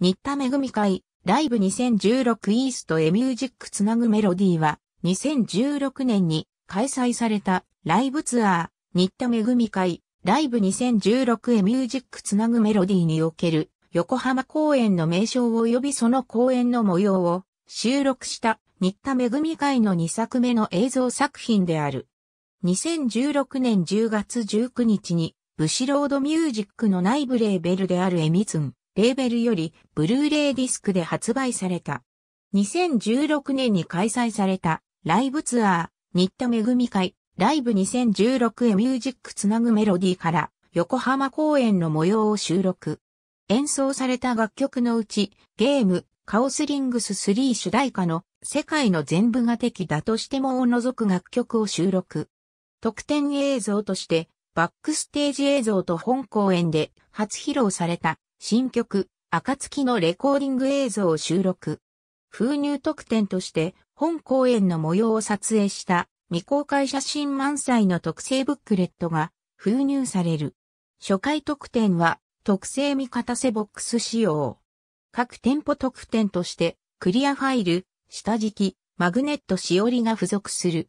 新田恵会、ライブ2016イーストへミュージックつなぐメロディーは、2016年に開催されたライブツアー、新田恵会、ライブ2016へミュージックつなぐメロディーにおける横浜公演の名称及びその公演の模様を収録した新田恵会の2作目の映像作品である。2016年10月19日に、ブシロードミュージックの内部レーベルであるエミツン、レーベルよりブルーレイディスクで発売された。2016年に開催されたライブツアー、ッ田めぐみ会、ライブ2016へミュージックつなぐメロディーから横浜公演の模様を収録。演奏された楽曲のうち、ゲーム、カオスリングス3主題歌の世界の全部が敵だとしてもを除く楽曲を収録。特典映像として、バックステージ映像と本公演で初披露された新曲、暁のレコーディング映像を収録。封入特典として本公演の模様を撮影した未公開写真満載の特製ブックレットが封入される。初回特典は特製見方せボックス仕様。各店舗特典としてクリアファイル、下敷き、マグネットしおりが付属する。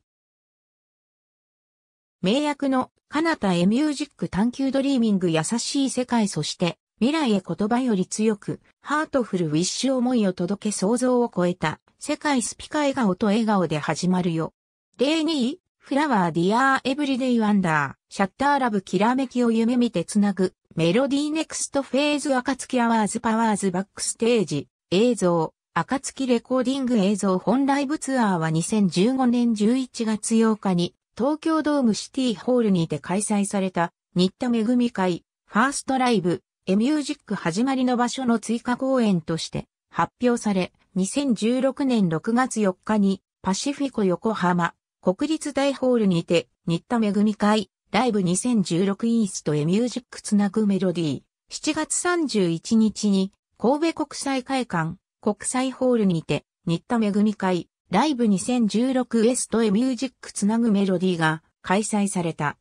名役の、かなたエミュージック探求ドリーミング優しい世界そして、未来へ言葉より強く、ハートフルウィッシュ思いを届け想像を超えた、世界スピカ笑顔と笑顔で始まるよ。例2、フラワーディアーエブリデイワンダー、シャッターラブきらめきを夢見てつなぐ、メロディーネクストフェーズキ・アワーズパワーズバックステージ、映像、キ・レコーディング映像本ライブツアーは2015年11月8日に、東京ドームシティホールにて開催された、新田恵み会、ファーストライブ、エミュージック始まりの場所の追加公演として発表され、2016年6月4日にパシフィコ横浜国立大ホールにて、新田恵会ライブ2016イーストエミュージックつなぐメロディー、7月31日に神戸国際会館国際ホールにて、新田恵会ライブ2016ウエストエミュージックつなぐメロディーが開催された。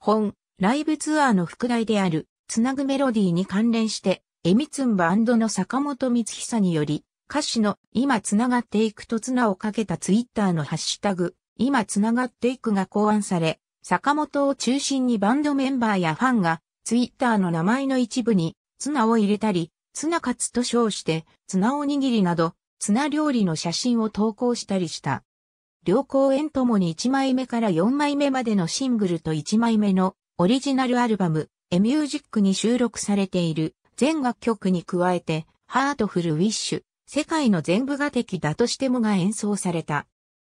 本、ライブツアーの副題であるつなぐメロディーに関連して、エミツンバンドの坂本光久により、歌詞の今つながっていくと綱をかけたツイッターのハッシュタグ、今つながっていくが考案され、坂本を中心にバンドメンバーやファンが、ツイッターの名前の一部に、綱を入れたり、綱活と称して、綱おにぎりなど、綱料理の写真を投稿したりした。両公演ともに1枚目から4枚目までのシングルと1枚目のオリジナルアルバム、エミュージックに収録されている全楽曲に加えて、ハートフルウィッシュ、世界の全部が敵だとしてもが演奏された。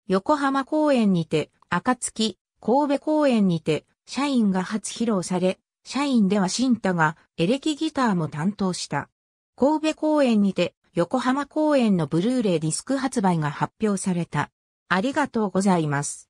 横浜公演にて、暁、神戸公演にて、社員が初披露され、社員では新太がエレキギターも担当した。神戸公演にて、横浜公演のブルーレイディスク発売が発表された。ありがとうございます。